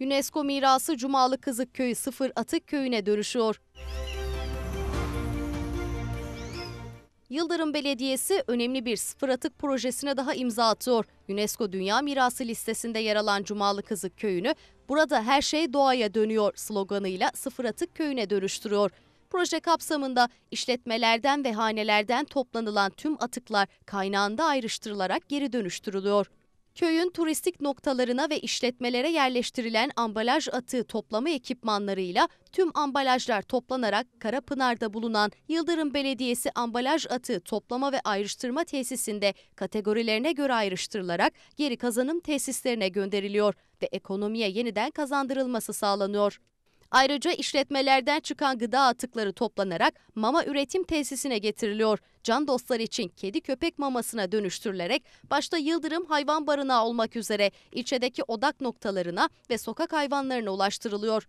UNESCO mirası Cumalı Kızık Köyü Sıfır Atık Köyü'ne dönüşüyor. Yıldırım Belediyesi önemli bir sıfır atık projesine daha imza atıyor. UNESCO Dünya Mirası listesinde yer alan Cumalı Kızık Köyü'nü burada her şey doğaya dönüyor sloganıyla sıfır atık köyüne dönüştürüyor. Proje kapsamında işletmelerden ve hanelerden toplanılan tüm atıklar kaynağında ayrıştırılarak geri dönüştürülüyor köyün turistik noktalarına ve işletmelere yerleştirilen ambalaj atığı toplama ekipmanlarıyla tüm ambalajlar toplanarak Karapınar'da bulunan Yıldırım Belediyesi ambalaj atığı toplama ve ayrıştırma tesisinde kategorilerine göre ayrıştırılarak geri kazanım tesislerine gönderiliyor ve ekonomiye yeniden kazandırılması sağlanıyor. Ayrıca işletmelerden çıkan gıda atıkları toplanarak mama üretim tesisine getiriliyor. Can dostlar için kedi köpek mamasına dönüştürülerek başta Yıldırım hayvan barınağı olmak üzere ilçedeki odak noktalarına ve sokak hayvanlarına ulaştırılıyor.